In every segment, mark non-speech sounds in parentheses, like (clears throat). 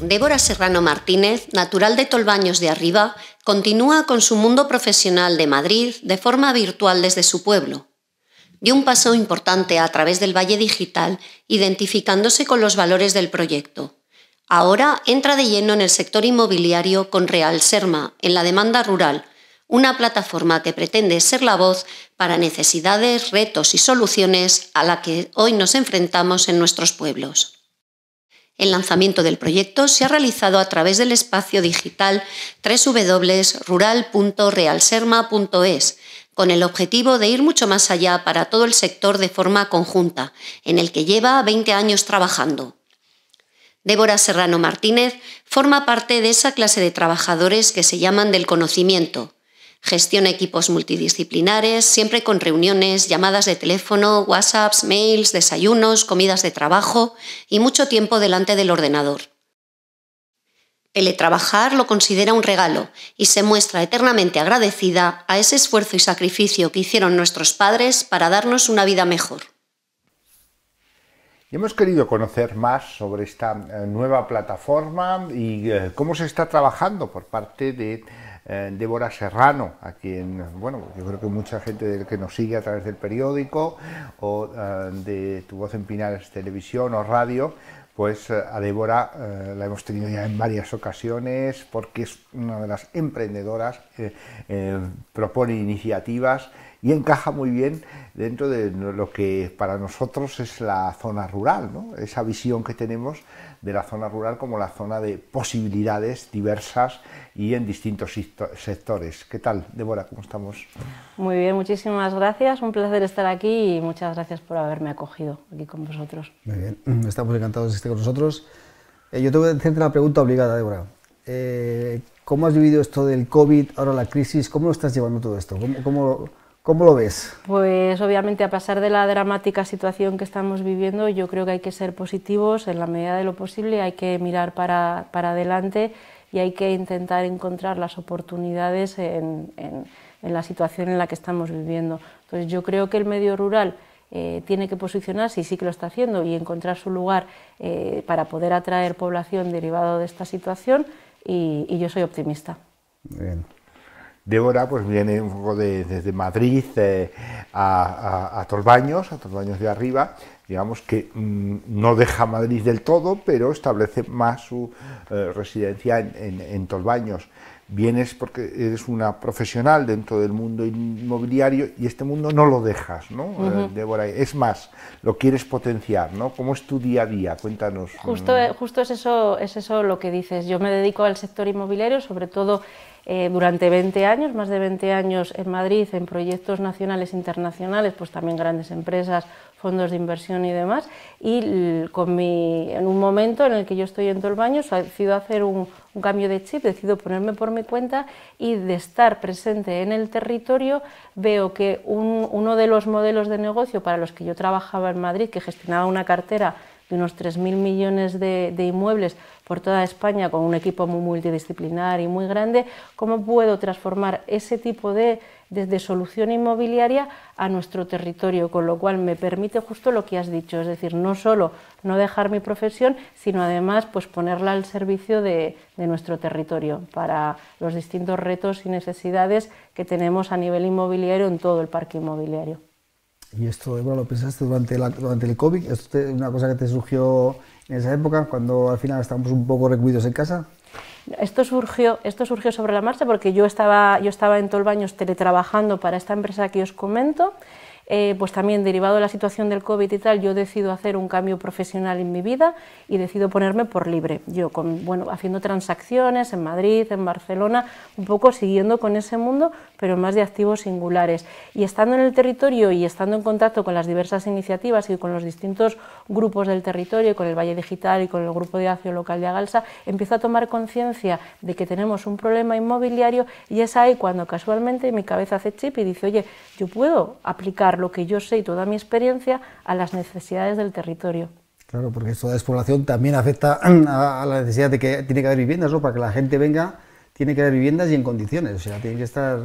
Débora Serrano Martínez, natural de Tolbaños de Arriba, continúa con su mundo profesional de Madrid de forma virtual desde su pueblo. Dio un paso importante a través del Valle Digital, identificándose con los valores del proyecto. Ahora entra de lleno en el sector inmobiliario con Real Serma, en la demanda rural, una plataforma que pretende ser la voz para necesidades, retos y soluciones a la que hoy nos enfrentamos en nuestros pueblos. El lanzamiento del proyecto se ha realizado a través del espacio digital www.rural.realserma.es con el objetivo de ir mucho más allá para todo el sector de forma conjunta, en el que lleva 20 años trabajando. Débora Serrano Martínez forma parte de esa clase de trabajadores que se llaman del conocimiento, Gestiona equipos multidisciplinares, siempre con reuniones, llamadas de teléfono, WhatsApps, mails, desayunos, comidas de trabajo y mucho tiempo delante del ordenador. Teletrabajar lo considera un regalo y se muestra eternamente agradecida a ese esfuerzo y sacrificio que hicieron nuestros padres para darnos una vida mejor. hemos querido conocer más sobre esta eh, nueva plataforma y eh, cómo se está trabajando por parte de eh, Débora Serrano, a quien, bueno, yo creo que mucha gente que nos sigue a través del periódico o eh, de Tu Voz en Pinares Televisión o Radio, pues eh, a Débora la hemos tenido ya en varias ocasiones porque es una de las emprendedoras, propone iniciativas y encaja muy bien dentro de lo que para nosotros es la zona rural, esa visión que tenemos de la zona rural como la zona de posibilidades diversas y en distintos sectores. ¿Qué tal, Débora? ¿Cómo estamos? Muy bien, muchísimas gracias, un placer estar aquí y muchas gracias por haberme acogido aquí con vosotros. Muy bien, (clears throat) estamos encantados de estar con nosotros. Eh, yo tengo que hacerte una pregunta obligada, Débora. Eh, ¿Cómo has vivido esto del COVID, ahora la crisis? ¿Cómo lo estás llevando todo esto? ¿Cómo, cómo ¿Cómo lo ves? Pues obviamente a pesar de la dramática situación que estamos viviendo, yo creo que hay que ser positivos en la medida de lo posible, hay que mirar para, para adelante y hay que intentar encontrar las oportunidades en, en, la situación en la que estamos viviendo. Entonces yo creo que el medio rural eh, tiene que posicionarse y sí que lo está haciendo y encontrar su lugar eh, para poder atraer población derivado de esta situación y, yo soy optimista. Bien. Débora pues viene un poco de, desde Madrid eh, a, Tolbaños, a, Torbaños, a Torbaños de arriba, digamos que mm, no deja Madrid del todo, pero establece más su eh, residencia en, Tolbaños. Torbaños. Vienes porque eres una profesional dentro del mundo inmobiliario y este mundo no lo dejas, ¿no? Eh, Débora, es más, lo quieres potenciar, ¿no? ¿Cómo es tu día a día? Cuéntanos. Justo, mm. justo es, eso, es eso lo que dices. Yo me dedico al sector inmobiliario, sobre todo eh, durante 20 años, más de 20 años en Madrid, en proyectos nacionales e internacionales, pues también grandes empresas, fondos de inversión y demás. Y en un momento en el que yo estoy en todo el baño, decido hacer un, cambio de chip, decido ponerme por mi cuenta y de estar presente en el territorio veo que uno de los modelos de negocio para los que yo trabajaba en Madrid, que gestionaba una cartera de unos 3.000 millones de, inmuebles por toda España con un equipo muy multidisciplinar y muy grande, ¿cómo puedo transformar ese tipo de, solución inmobiliaria a nuestro territorio? Con lo cual me permite justo lo que has dicho, es decir, no solo no dejar mi profesión, sino además pues ponerla al servicio de, nuestro territorio para los distintos retos y necesidades que tenemos a nivel inmobiliario en todo el parque inmobiliario. Y esto, bueno, lo pensaste durante, durante el COVID, ¿esto es una cosa que te surgió en esa época, cuando al final estábamos un poco recluidos en casa? Esto surgió, esto surgió sobre la marcha porque yo estaba, yo estaba en baño teletrabajando para esta empresa que os comento. Eh, pues también derivado de la situación del COVID y tal, yo decido hacer un cambio profesional en mi vida y decido ponerme por libre. Yo, con, bueno, haciendo transacciones en Madrid, en Barcelona, un poco siguiendo con ese mundo, pero más de activos singulares. Y estando en el territorio y estando en contacto con las diversas iniciativas y con los distintos grupos del territorio, con el Valle Digital y con el Grupo de Acción Local de Agalsa, empiezo a tomar conciencia de que tenemos un problema inmobiliario y es ahí cuando casualmente mi cabeza hace chip y dice, oye, yo puedo aplicar lo que yo sé y toda mi experiencia a las necesidades del territorio. Claro, porque de despoblación también afecta a la necesidad de que tiene que haber viviendas, ¿no? Para que la gente venga, tiene que haber viviendas y en condiciones, o sea, tiene que estar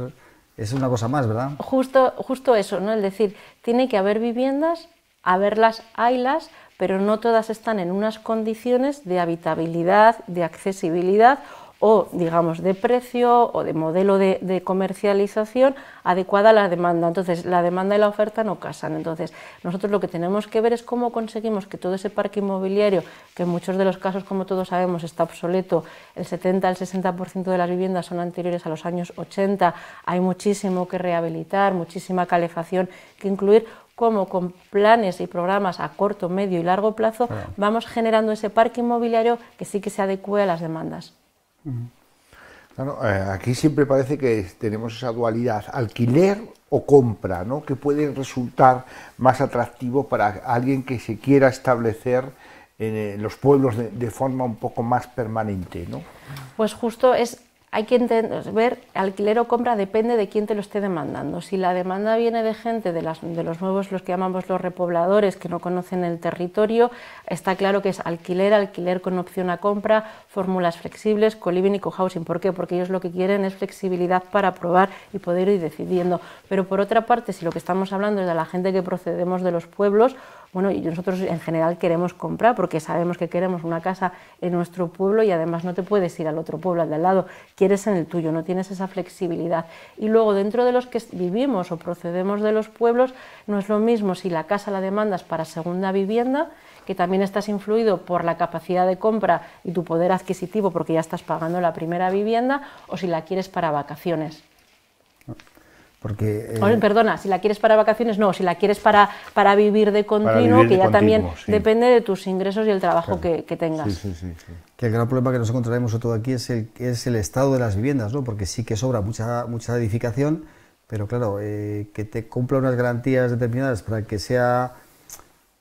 es una cosa más, ¿verdad? Justo, justo eso, ¿no? Es decir, tiene que haber viviendas, haberlas, haylas, pero no todas están en unas condiciones de habitabilidad, de accesibilidad o, digamos, de precio o de modelo de, comercialización adecuada a la demanda. Entonces, la demanda y la oferta no casan. Entonces, nosotros lo que tenemos que ver es cómo conseguimos que todo ese parque inmobiliario, que en muchos de los casos, como todos sabemos, está obsoleto, el 70 al 60% de las viviendas son anteriores a los años 80, hay muchísimo que rehabilitar, muchísima calefacción que incluir, cómo con planes y programas a corto, medio y largo plazo vamos generando ese parque inmobiliario que sí que se adecue a las demandas. Eh, aquí siempre parece que tenemos esa dualidad, alquiler o compra, ¿no? que puede resultar más atractivo para alguien que se quiera establecer en eh, los pueblos de, de forma un poco más permanente. ¿no? Pues justo es hay que entender, ver, alquiler o compra depende de quién te lo esté demandando. Si la demanda viene de gente, de, los nuevos, los que llamamos los repobladores, que no conocen el territorio, está claro que es alquiler, alquiler con opción a compra, fórmulas flexibles, colibin y co ¿Por qué? Porque ellos lo que quieren es flexibilidad para probar y poder ir decidiendo. Pero por otra parte, si lo que estamos hablando es de la gente que procedemos de los pueblos, bueno, y nosotros en general queremos comprar porque sabemos que queremos una casa en nuestro pueblo y además no te puedes ir al otro pueblo, al de al lado, quieres en el tuyo, no tienes esa flexibilidad. Y luego dentro de los que vivimos o procedemos de los pueblos, no es lo mismo si la casa la demandas para segunda vivienda, que también estás influido por la capacidad de compra y tu poder adquisitivo porque ya estás pagando la primera vivienda, o si la quieres para vacaciones. Eh, perdona, si la quieres para vacaciones, no, si la quieres para, para vivir de continuo, que ya también depende de tus ingresos y el trabajo que, tengas. Sí, sí, que el gran problema que nos encontraremos todo aquí es el, es el estado de las viviendas, ¿no? porque sí que sobra mucha, mucha edificación, pero claro, eh, que te cumpla unas garantías determinadas para que sea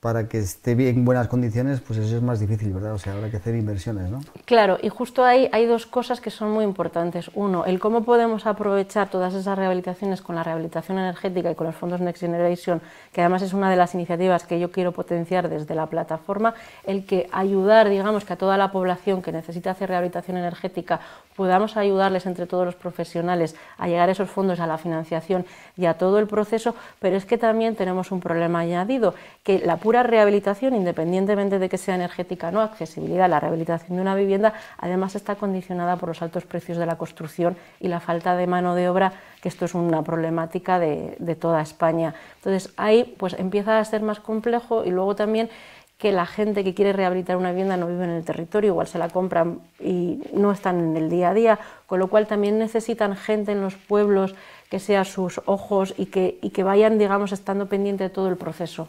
para que esté bien, en buenas condiciones, pues eso es más difícil, ¿verdad? O sea, habrá que hacer inversiones, ¿no? Claro, y justo ahí hay dos cosas que son muy importantes. Uno, el cómo podemos aprovechar todas esas rehabilitaciones con la rehabilitación energética y con los fondos Next Generation, que además es una de las iniciativas que yo quiero potenciar desde la plataforma, el que ayudar, digamos, que a toda la población que necesita hacer rehabilitación energética podamos ayudarles entre todos los profesionales a llegar esos fondos, a la financiación y a todo el proceso, pero es que también tenemos un problema añadido, que la pura rehabilitación, independientemente de que sea energética o no, accesibilidad, la rehabilitación de una vivienda, además está condicionada por los altos precios de la construcción y la falta de mano de obra, que esto es una problemática de, toda España. Entonces ahí pues empieza a ser más complejo y luego también que la gente que quiere rehabilitar una vivienda no vive en el territorio, igual se la compran y no están en el día a día, con lo cual también necesitan gente en los pueblos que sea sus ojos y que, y que vayan, digamos, estando pendiente de todo el proceso.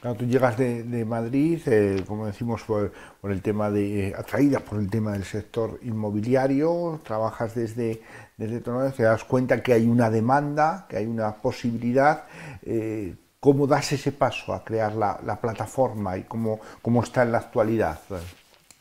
Cuando tú llegas de, Madrid, eh, como decimos, por, por, el tema de, eh, atraídas por el tema del sector inmobiliario, trabajas desde, desde te das cuenta que hay una demanda, que hay una posibilidad. Eh, ¿Cómo das ese paso a crear la, la plataforma y cómo, cómo, está en la actualidad?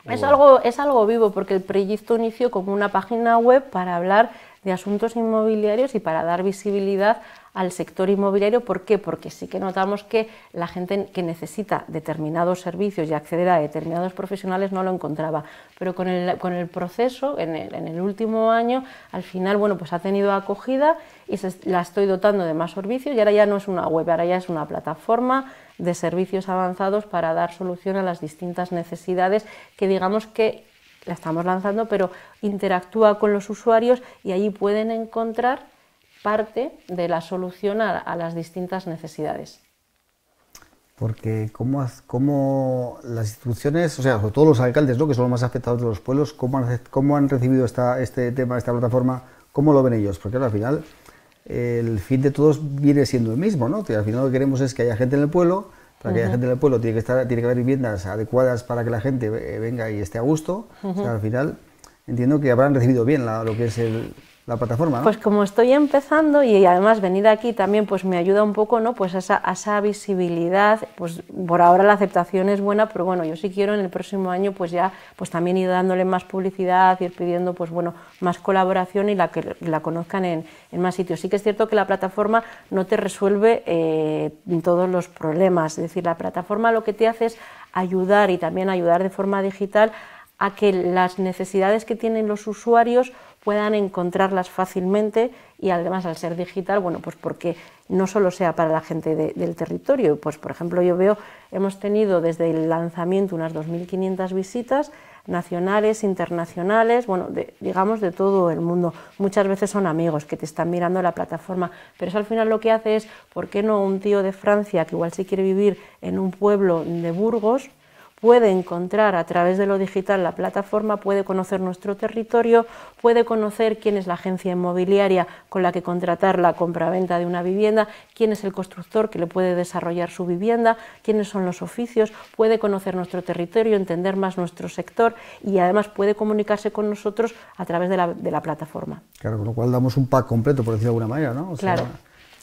Es algo, es algo vivo porque el proyecto inició como una página web para hablar de asuntos inmobiliarios y para dar visibilidad al sector inmobiliario. ¿Por qué? Porque sí que notamos que la gente que necesita determinados servicios y acceder a determinados profesionales no lo encontraba. Pero con el, proceso, en el, último año, al final, bueno, pues ha tenido acogida y la estoy dotando de más servicios y ahora ya no es una web, ahora ya es una plataforma de servicios avanzados para dar solución a las distintas necesidades que digamos que la estamos lanzando, pero interactúa con los usuarios y allí pueden encontrar parte de la solución a, las distintas necesidades. Porque cómo, las instituciones, o sea, todos los alcaldes, ¿no? que son los más afectados de los pueblos, cómo han, recibido esta, este tema, esta plataforma, cómo lo ven ellos, porque al final el fin de todos viene siendo el mismo, ¿no? al final lo que queremos es que haya gente en el pueblo para que la gente del pueblo tiene que, estar, tiene que haber viviendas adecuadas para que la gente venga y esté a gusto. al final entiendo que habrán recibido bien lo que es el, la plataforma. Pues como estoy empezando y además venir aquí también pues me ayuda un poco ¿no? pues a esa, visibilidad, pues por ahora la aceptación es buena, pero bueno, yo sí quiero en el próximo año pues ya pues también ir dándole más publicidad, ir pidiendo pues bueno, más colaboración y la que la conozcan en, en más sitios. Sí que es cierto que la plataforma no te resuelve eh, todos los problemas, es decir, la plataforma lo que te hace es ayudar y también ayudar de forma digital a que las necesidades que tienen los usuarios puedan encontrarlas fácilmente y además al ser digital, bueno, pues porque no solo sea para la gente del territorio, pues por ejemplo yo veo, hemos tenido desde el lanzamiento unas 2.500 visitas nacionales, internacionales, bueno, digamos de todo el mundo. Muchas veces son amigos que te están mirando la plataforma, pero eso al final lo que hace es, ¿por qué no un tío de Francia que igual sí quiere vivir en un pueblo de Burgos, puede encontrar a través de lo digital la plataforma, puede conocer nuestro territorio, puede conocer quién es la agencia inmobiliaria con la que contratar la compraventa de una vivienda, quién es el constructor que le puede desarrollar su vivienda, quiénes son los oficios, puede conocer nuestro territorio, entender más nuestro sector y además puede comunicarse con nosotros a través de la, plataforma. Claro, con lo cual damos un pack completo, por decirlo de alguna manera, ¿no?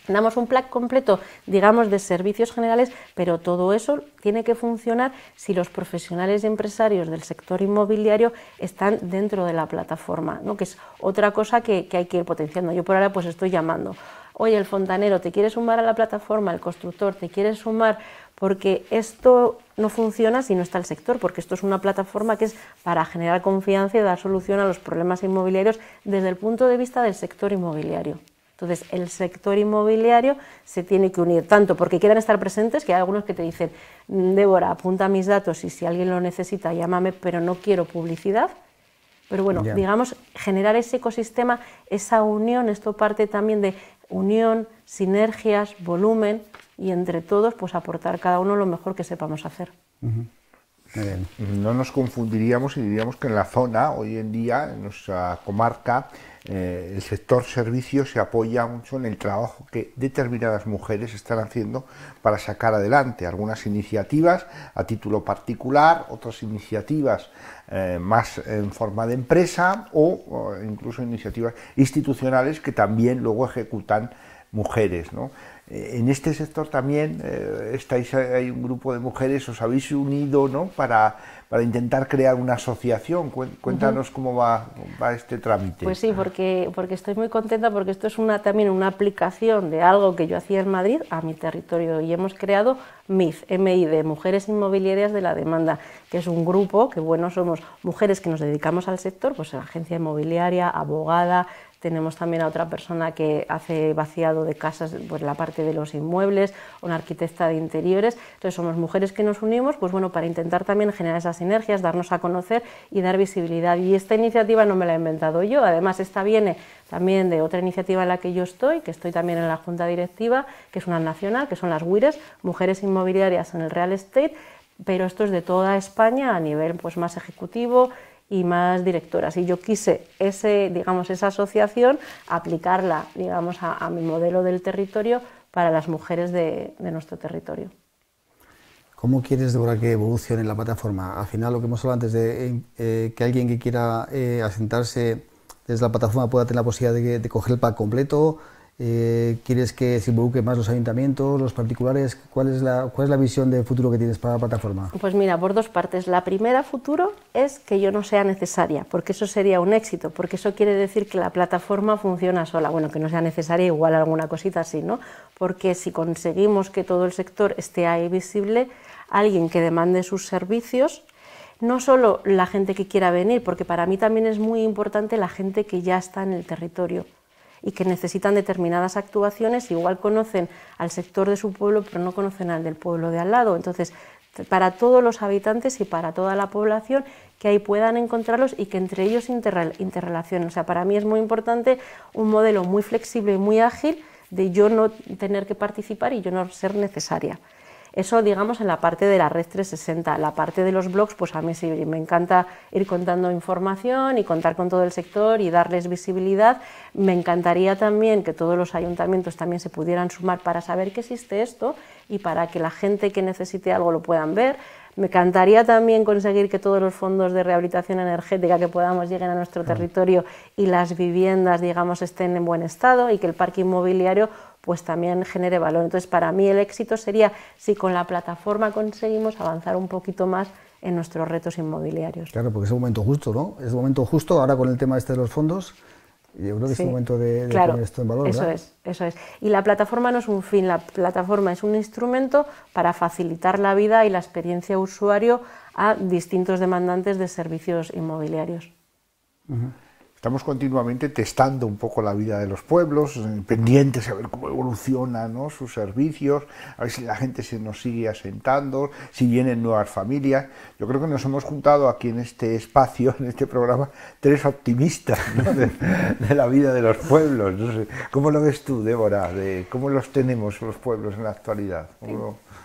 Damos un plan completo, digamos, de servicios generales, pero todo eso tiene que funcionar si los profesionales y empresarios del sector inmobiliario están dentro de la plataforma, que es otra cosa que, que hay que ir potenciando. Yo por ahora pues estoy llamando, oye, el fontanero te quiere sumar a la plataforma, el constructor te quiere sumar, porque esto no funciona si no está el sector, porque esto es una plataforma que es para generar confianza y dar solución a los problemas inmobiliarios desde el punto de vista del sector inmobiliario. Entonces, el sector inmobiliario se tiene que unir tanto porque quieran estar presentes, que hay algunos que te dicen, Débora, apunta mis datos y si alguien lo necesita, llámame, pero no quiero publicidad. Pero bueno, digamos, generar ese ecosistema, esa unión, esto parte también de unión, sinergias, volumen y entre todos, pues aportar cada uno lo mejor que sepamos hacer. No nos confundiríamos y diríamos que en la zona, hoy en día, en nuestra comarca, eh, el sector servicio se apoya mucho en el trabajo que determinadas mujeres están haciendo para sacar adelante algunas iniciativas a título particular, otras iniciativas eh, más en forma de empresa o incluso iniciativas institucionales que también luego ejecutan mujeres. ¿no? Eh, en este sector también eh, estáis, hay un grupo de mujeres, os habéis unido ¿no? para, para intentar crear una asociación. Cuéntanos cómo va, este trámite. Pues sí, porque, porque estoy muy contenta porque esto es una, también una aplicación de algo que yo hacía en Madrid a mi territorio y hemos creado MIF, M.I.D., Mujeres Inmobiliarias de la Demanda, que es un grupo que, bueno, somos mujeres que nos dedicamos al sector, pues agencia inmobiliaria, abogada, tenemos también a otra persona que hace vaciado de casas, pues la parte de los inmuebles, una arquitecta de interiores. Entonces somos mujeres que nos unimos, pues bueno, para intentar también generar esas sinergias, darnos a conocer y dar visibilidad. Y esta iniciativa no me la he inventado yo, además esta viene también de otra iniciativa en la que yo estoy, que estoy también en la junta directiva, que es una nacional, que son las WIRES, Mujeres Inmobiliarias en el Real Estate, pero esto es de toda España a nivel pues más ejecutivo, y más directoras. Y yo quise ese, digamos, esa asociación aplicarla digamos, a, mi modelo del territorio para las mujeres de, nuestro territorio. ¿Cómo quieres, Débora, que evolucione la plataforma? Al final, lo que hemos hablado antes de eh, eh, que alguien que quiera eh, asentarse desde la plataforma pueda tener la posibilidad de, de coger el pack completo, eh, ¿Quieres que se involucren más los ayuntamientos, los particulares? ¿Cuál es, la, ¿Cuál es la visión de futuro que tienes para la plataforma? Pues mira, por dos partes. La primera futuro es que yo no sea necesaria, porque eso sería un éxito, porque eso quiere decir que la plataforma funciona sola. Bueno, que no sea necesaria, igual alguna cosita así, ¿no? Porque si conseguimos que todo el sector esté ahí visible, alguien que demande sus servicios no solo la gente que quiera venir, porque para mí también es muy importante la gente que ya está en el territorio y que necesitan determinadas actuaciones, igual conocen al sector de su pueblo, pero no conocen al del pueblo de al lado. Entonces, para todos los habitantes y para toda la población que ahí puedan encontrarlos y que entre ellos interrelacionen. O sea, para mí es muy importante un modelo muy flexible y muy ágil de yo no tener que participar y yo no ser necesaria. Eso, digamos, en la parte de la red 360. La parte de los blogs, pues a mí sí me encanta ir contando información y contar con todo el sector y darles visibilidad. Me encantaría también que todos los ayuntamientos también se pudieran sumar para saber que existe esto y para que la gente que necesite algo lo puedan ver. Me encantaría también conseguir que todos los fondos de rehabilitación energética que podamos lleguen a nuestro territorio y las viviendas, digamos, estén en buen estado y que el parque inmobiliario pues también genere valor. Entonces, para mí el éxito sería si con la plataforma conseguimos avanzar un poquito más en nuestros retos inmobiliarios. Claro, porque es el momento justo, ¿no? Es el momento justo ahora con el tema este de los fondos. Yo creo que es el momento de, poner esto en valor. Eso es, eso es. Y la plataforma no es un fin, la plataforma es un instrumento para facilitar la vida y la experiencia usuario a distintos demandantes de servicios inmobiliarios estamos continuamente testando un poco la vida de los pueblos, pendientes a ver cómo evolucionan sus servicios, a ver si la gente se nos sigue asentando, si vienen nuevas familias. Yo creo que nos hemos juntado aquí en este espacio, en este programa, tres optimistas de, la vida de los pueblos. No ¿Cómo lo ves tú, Débora? De ¿Cómo los tenemos los pueblos en la actualidad?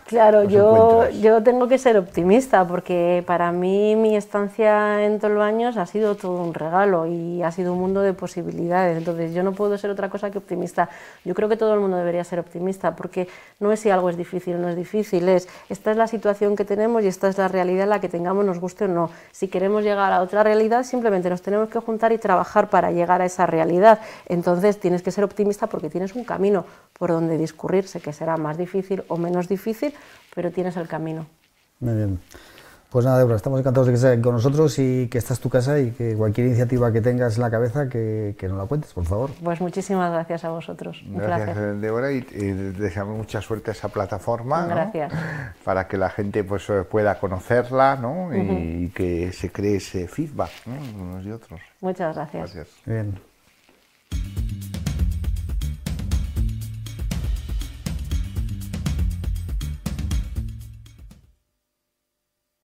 Claro, yo, tengo que ser optimista porque para mí mi estancia en Tolbaños ha sido todo un regalo y ha sido un mundo de posibilidades. Entonces yo no puedo ser otra cosa que optimista. Yo creo que todo el mundo debería ser optimista porque no es si algo es difícil o no es difícil, es esta es la situación que tenemos y esta es la realidad en la que tengamos, nos guste o no. Si queremos llegar a otra realidad, simplemente nos tenemos que juntar y trabajar para llegar a esa realidad. Entonces tienes que ser optimista porque tienes un camino por donde discurrirse que será más difícil o menos difícil pero tienes el camino. Muy bien. Pues nada, Débora, estamos encantados de que estés con nosotros y que esta es tu casa y que cualquier iniciativa que tengas en la cabeza que, que nos la cuentes, por favor. Pues muchísimas gracias a vosotros. Un gracias, eh, Débora, y, deseamos mucha suerte a esa plataforma. Gracias. Para que la gente pues, eh, pueda conocerla y, que se cree ese feedback unos y otros. Muchas gracias. Gracias.